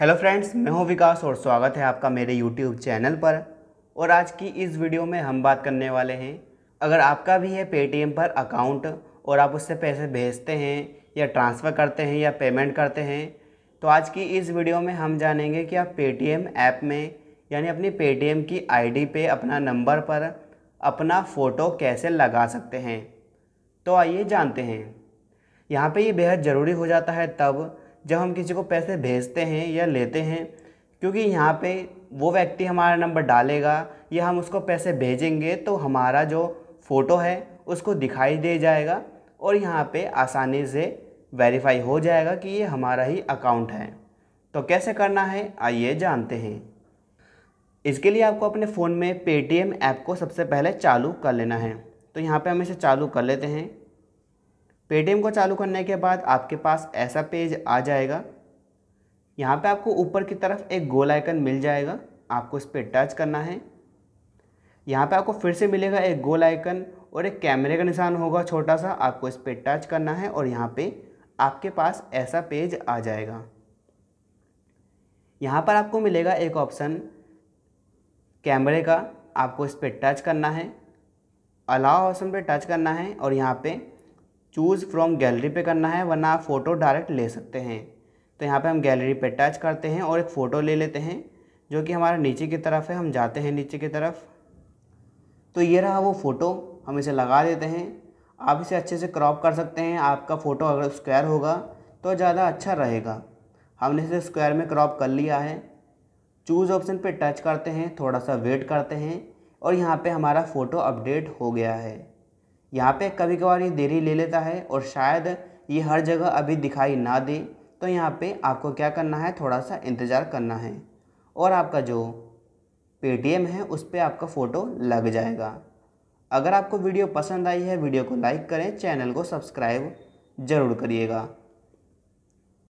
hello friends मैं हूं विकास और स्वागत है आपका मेरे यूट्यूब चैनल पर और आज की इस वीडियो में हम बात करने वाले हैं अगर आपका भी है पेटीएम पर अकाउंट और आप उससे पैसे भेजते हैं या ट्रांसफ़र करते हैं या पेमेंट करते हैं तो आज की इस वीडियो में हम जानेंगे कि आप पेटीएम ऐप में यानी अपनी पेटीएम की आई पे अपना नंबर पर अपना फ़ोटो कैसे लगा सकते हैं तो आइए जानते हैं यहाँ पर ये बेहद ज़रूरी हो जाता है तब जब हम किसी को पैसे भेजते हैं या लेते हैं क्योंकि यहाँ पे वो व्यक्ति हमारा नंबर डालेगा या हम उसको पैसे भेजेंगे तो हमारा जो फ़ोटो है उसको दिखाई दे जाएगा और यहाँ पे आसानी से वेरीफाई हो जाएगा कि ये हमारा ही अकाउंट है तो कैसे करना है आइए जानते हैं इसके लिए आपको अपने फ़ोन में पेटीएम ऐप को सबसे पहले चालू कर लेना है तो यहाँ पे हम इसे चालू कर लेते हैं पेटीएम को चालू करने के बाद आपके पास ऐसा पेज आ जाएगा यहाँ पे आपको ऊपर की तरफ एक गोल आइकन मिल जाएगा आपको इस पर टच करना है यहाँ पे आपको फिर से मिलेगा एक गोल आइकन और एक कैमरे का निशान होगा छोटा सा आपको इस पर टच करना है और यहाँ पे आपके पास ऐसा पेज आ जाएगा यहाँ पर आपको मिलेगा एक ऑप्शन कैमरे का आपको इस पर टच करना है अलाव ऑप्शन पर टच करना है और यहाँ पर चूज़ फ्रॉम गैलरी पे करना है वरना आप फ़ोटो डायरेक्ट ले सकते हैं तो यहाँ पे हम गैलरी पे टच करते हैं और एक फ़ोटो ले लेते हैं जो कि हमारा नीचे की तरफ है हम जाते हैं नीचे की तरफ तो ये रहा वो फ़ोटो हम इसे लगा देते हैं आप इसे अच्छे से क्रॉप कर सकते हैं आपका फ़ोटो अगर स्क्वायर होगा तो ज़्यादा अच्छा रहेगा हमने इसे स्क्वायर में क्रॉप कर लिया है चूज़ ऑप्शन पर टच करते हैं थोड़ा सा वेट करते हैं और यहाँ पर हमारा फ़ोटो अपडेट हो गया है यहाँ पे कभी कभार ये देरी ले लेता है और शायद ये हर जगह अभी दिखाई ना दे तो यहाँ पे आपको क्या करना है थोड़ा सा इंतज़ार करना है और आपका जो पेटीएम है उस पर आपका फ़ोटो लग जाएगा अगर आपको वीडियो पसंद आई है वीडियो को लाइक करें चैनल को सब्सक्राइब ज़रूर करिएगा